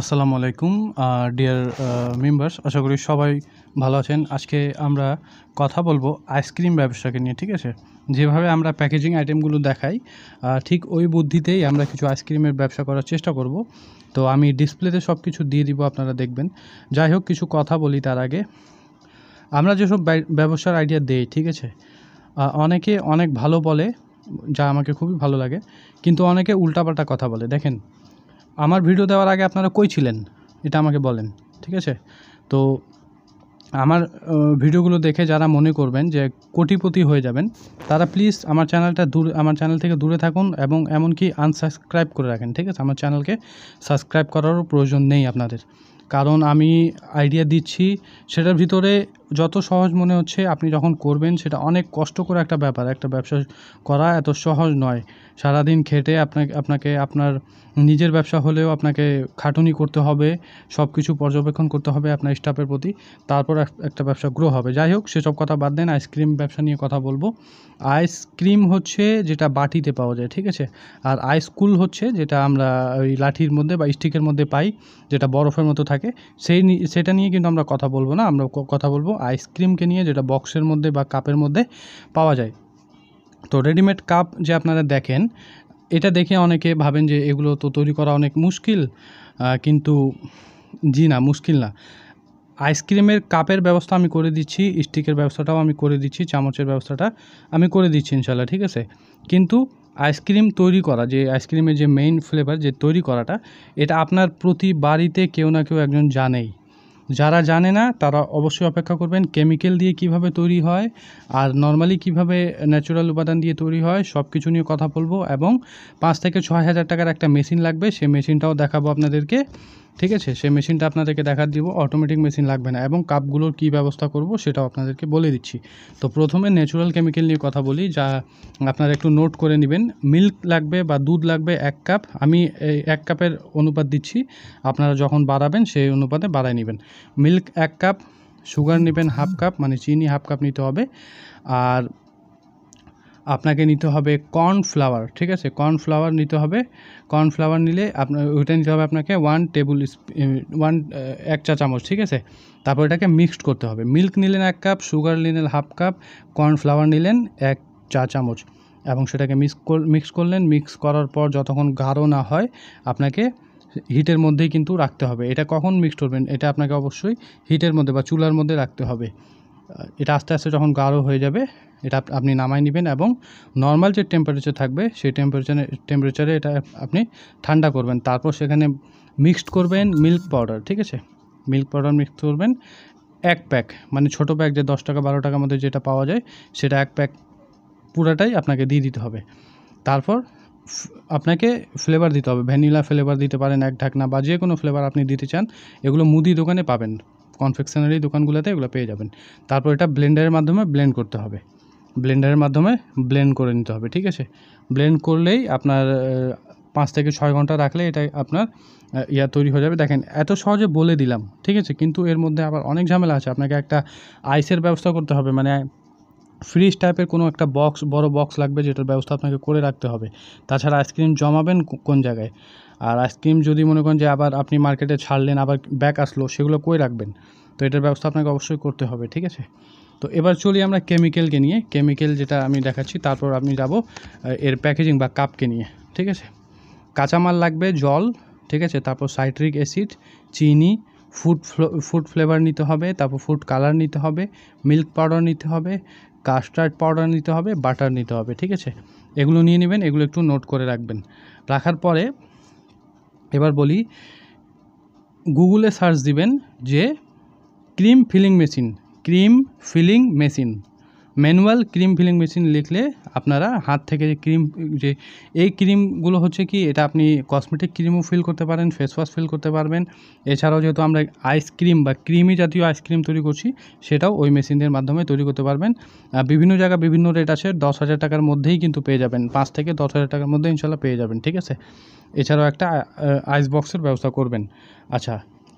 আসসালামু আলাইকুম deer members আশা করি সবাই ভালো আছেন আজকে আমরা কথা বলবো আইসক্রিম ব্যবসাকে নিয়ে ঠিক আছে যেভাবে আমরা প্যাকেজিং আইটেমগুলো দেখাই ঠিক ওই বুদ্ধিতেই আমরা কিছু আইসক্রিমের ব্যবসা করার চেষ্টা করব তো আমি ডিসপ্লেতে সব কিছু দিয়ে দিব আপনারা দেখবেন যাই হোক কিছু কথা বলি তার আগে আমরা যেসব ব্যবসার আইডিয়া দেই ঠিক আছে অনেকে অনেক ভালো বলে যা আমাকে খুবই ভালো লাগে কিন্তু অনেকে উল্টাপাল্টা কথা বলে দেখেন আমার ভিডিও দেওয়ার আগে আপনারা কই ছিলেন এটা আমাকে বলেন ঠিক আছে তো আমার ভিডিওগুলো দেখে যারা মনে করবেন যে কোটিপতি হয়ে যাবেন তারা প্লিজ আমার চ্যানেলটা দূর আমার চ্যানেল থেকে দূরে থাকুন এবং এমনকি আনসাবস্ক্রাইব করে রাখেন ঠিক আছে আমার চ্যানেলকে সাবস্ক্রাইব করারও প্রয়োজন নেই আপনাদের কারণ আমি আইডিয়া দিচ্ছি সেটার ভিতরে যত সহজ মনে হচ্ছে আপনি যখন করবেন সেটা অনেক কষ্টকর একটা ব্যাপার একটা ব্যবসা করা এত সহজ নয় সারাদিন খেটে আপনাকে আপনাকে আপনার নিজের ব্যবসা হলেও আপনাকে খাটুনি করতে হবে সব কিছু পর্যবেক্ষণ করতে হবে আপনার স্টাফের প্রতি তারপর একটা ব্যবসা গ্রো হবে যাই হোক সেসব কথা বাদ দেন আইসক্রিম ব্যবসা নিয়ে কথা বলবো আইসক্রিম হচ্ছে যেটা বাটিতে পাওয়া যায় ঠিক আছে আর আইসকুল হচ্ছে যেটা আমরা ওই লাঠির মধ্যে বা স্টিকের মধ্যে পাই যেটা বরফের মতো থাকে সেই সেটা নিয়ে কিন্তু আমরা কথা বলবো না আমরা কথা বলবো আইসক্রিমকে নিয়ে যেটা বক্সের মধ্যে বা কাপের মধ্যে পাওয়া যায় তো রেডিমেড কাপ যে আপনারা দেখেন এটা দেখে অনেকে ভাবেন যে এগুলো তো তৈরি করা অনেক মুশকিল কিন্তু জি না মুশকিল না আইসক্রিমের কাপের ব্যবস্থা আমি করে দিচ্ছি স্টিকের ব্যবস্থাটাও আমি করে দিচ্ছি চামচের ব্যবস্থাটা আমি করে দিচ্ছি ইনশাল্লাহ ঠিক আছে কিন্তু আইসক্রিম তৈরি করা যে আইসক্রিমের যে মেইন ফ্লেভার যে তৈরি করাটা এটা আপনার প্রতি বাড়িতে কেউ না কেউ একজন জানেই যারা জানে না তারা অবশ্যই অপেক্ষা করবেন কেমিক্যাল দিয়ে কিভাবে তৈরি হয় আর নর্মালি কিভাবে ন্যাচুরাল উপাদান দিয়ে তৈরি হয় সব কিছু নিয়ে কথা বলবো এবং পাঁচ থেকে ছয় হাজার টাকার একটা মেশিন লাগবে সেই মেশিনটাও দেখাবো আপনাদেরকে ঠিক আছে সেই মেশিনটা আপনাদেরকে দেখা দিব অটোমেটিক মেশিন লাগবে না এবং কাপগুলোর কি ব্যবস্থা করব সেটাও আপনাদেরকে বলে দিচ্ছি তো প্রথমে ন্যাচুরাল কেমিক্যাল নিয়ে কথা বলি যা আপনারা একটু নোট করে নেবেন মিল্ক লাগবে বা দুধ লাগবে এক কাপ আমি এক কাপের অনুপাত দিচ্ছি আপনারা যখন বাড়াবেন সেই অনুপাতে বাড়ায় নেবেন মিল্ক এক কাপ সুগার নেবেন হাফ কাপ মানে চিনি হাফ কাপ নিতে হবে আর আপনাকে নিতে হবে কর্নফ্লাওয়ার ঠিক আছে কর্নফ্লাওয়ার নিতে হবে কর্নফ্লাওয়ার নিলে আপনার ওইটা নিতে হবে আপনাকে ওয়ান টেবিল ওয়ান এক চা চামচ ঠিক আছে তারপর এটাকে মিক্সড করতে হবে মিল্ক নিলেন এক কাপ সুগার নিলেন হাফ কাপ কর্নফ্লাওয়ার নিলেন এক চা চামচ এবং সেটাকে মিক্স মিক্স করলেন মিক্স করার পর যতক্ষণ গাঢ় না হয় আপনাকে হিটের মধ্যেই কিন্তু রাখতে হবে এটা কখন মিক্সড করবেন এটা আপনাকে অবশ্যই হিটের মধ্যে বা চুলার মধ্যে রাখতে হবে এটা আস্তে আস্তে যখন গাঢ় হয়ে যাবে এটা আপনি নামাই নেবেন এবং নর্মাল যে টেম্পারেচার থাকবে সেই টেম্পারেচারে টেম্পারেচারে এটা আপনি ঠান্ডা করবেন তারপর সেখানে মিক্সড করবেন মিল্ক পাউডার ঠিক আছে মিল্ক পাউডার মিক্স করবেন এক প্যাক মানে ছোট প্যাক যে দশ টাকা বারো টাকার মধ্যে যেটা পাওয়া যায় সেটা এক প্যাক পুরাটাই আপনাকে দিয়ে দিতে হবে তারপর আপনাকে ফ্লেভার দিতে হবে ভ্যানিলা ফ্লেভার দিতে পারেন এক ঢাকনা বা যে কোনো ফ্লেভার আপনি দিতে চান এগুলো মুদি দোকানে পাবেন কনফেকশনারি দোকানগুলোতে এগুলো পেয়ে যাবেন তারপর এটা ব্লেন্ডারের মাধ্যমে ব্লেন্ড করতে হবে ব্লেন্ডারের মাধ্যমে ব্লেন্ড করে নিতে হবে ঠিক আছে ব্লেন্ড করলেই আপনার পাঁচ থেকে ছয় ঘন্টা রাখলে এটা আপনার ইয়া তৈরি হয়ে যাবে দেখেন এত সহজে বলে দিলাম ঠিক আছে কিন্তু এর মধ্যে আবার অনেক ঝামেলা আছে আপনাকে একটা আইসের ব্যবস্থা করতে হবে মানে ফ্রিজ টাইপের কোনো একটা বক্স বড় বক্স লাগবে যেটার ব্যবস্থা আপনাকে করে রাখতে হবে তাছাড়া আইসক্রিম জমাবেন কোন জায়গায় আর আইসক্রিম যদি মনে করেন যে আবার আপনি মার্কেটে ছাড়লেন আবার ব্যাক আসলো সেগুলো কই রাখবেন তো এটার ব্যবস্থা আপনাকে অবশ্যই করতে হবে ঠিক আছে তো এবার চলি আমরা কেমিক্যালকে নিয়ে কেমিক্যাল যেটা আমি দেখাচ্ছি তারপর আপনি যাব এর প্যাকেজিং বা কাপকে নিয়ে ঠিক আছে কাঁচামাল লাগবে জল ঠিক আছে তারপর সাইট্রিক অ্যাসিড চিনি ফুড ফুড ফ্লেভার নিতে হবে তারপর ফুড কালার নিতে হবে মিল্ক পাউডার নিতে হবে কাস্টার্ড পাউডার নিতে হবে বাটার নিতে হবে ঠিক আছে এগুলো নিয়ে নেবেন এগুলো একটু নোট করে রাখবেন রাখার পরে এবার বলি গুগলে সার্চ দিবেন যে cream filling machine cream filling machine manual cream filling machine লিখলে আপনারা হাত থেকে যে ক্রিম যে এই ক্রিমগুলো হচ্ছে কি এটা আপনি কসমেটিক ক্রিমও ফিল করতে পারেন ফেস ওয়াশ ফিল করতে পারবেন এছাড়াও যেহেতু আমরা আইসক্রিম বা ক্রিমি জাতীয় আইসক্রিম তৈরি করছি সেটাও ওই মেশিনের মাধ্যমে তৈরি করতে পারবেন বিভিন্ন জায়গা বিভিন্ন রেট আছে দশ হাজার টাকার মধ্যেই কিন্তু পেয়ে যাবেন পাঁচ থেকে দশ হাজার টাকার মধ্যে ইনশাল্লাহ পেয়ে যাবেন ঠিক আছে এছাড়াও একটা আইস বক্সের ব্যবস্থা করবেন আচ্ছা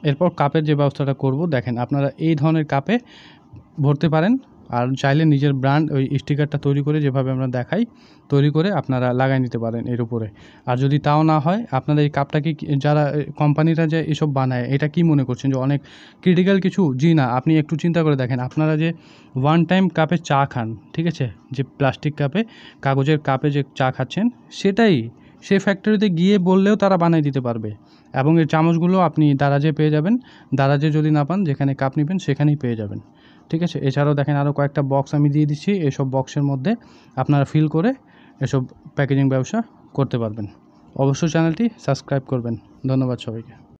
এরপর কাপের যে ব্যবস্থাটা করব দেখেন আপনারা এই ধরনের কাপে ভরতে পারেন আর চাইলে নিজের ব্র্যান্ড ওই স্টিকারটা তৈরি করে যেভাবে আমরা দেখাই তৈরি করে আপনারা লাগাই নিতে পারেন এর উপরে আর যদি তাও না হয় আপনাদের এই কাপটাকে যারা কোম্পানিরা যে এসব বানায় এটা কি মনে করছেন যে অনেক ক্রিটিক্যাল কিছু জি না আপনি একটু চিন্তা করে দেখেন আপনারা যে ওয়ান টাইম কাপে চা খান ঠিক আছে যে প্লাস্টিক কাপে কাগজের কাপে যে চা খাচ্ছেন সেটাই সে ফ্যাক্টরিতে গিয়ে বললেও তারা বানিয়ে দিতে পারবে এবং এই চামচগুলো আপনি দারাজে পেয়ে যাবেন দারাজে যদি না পান যেখানে কাপ নেবেন সেখানেই পেয়ে যাবেন ঠিক আছে এছাড়াও দেখেন আরও কয়েকটা বক্স আমি দিয়ে দিচ্ছি এসব বক্সের মধ্যে আপনারা ফিল করে এসব প্যাকেজিং ব্যবসা করতে পারবেন অবশ্যই চ্যানেলটি সাবস্ক্রাইব করবেন ধন্যবাদ সবাইকে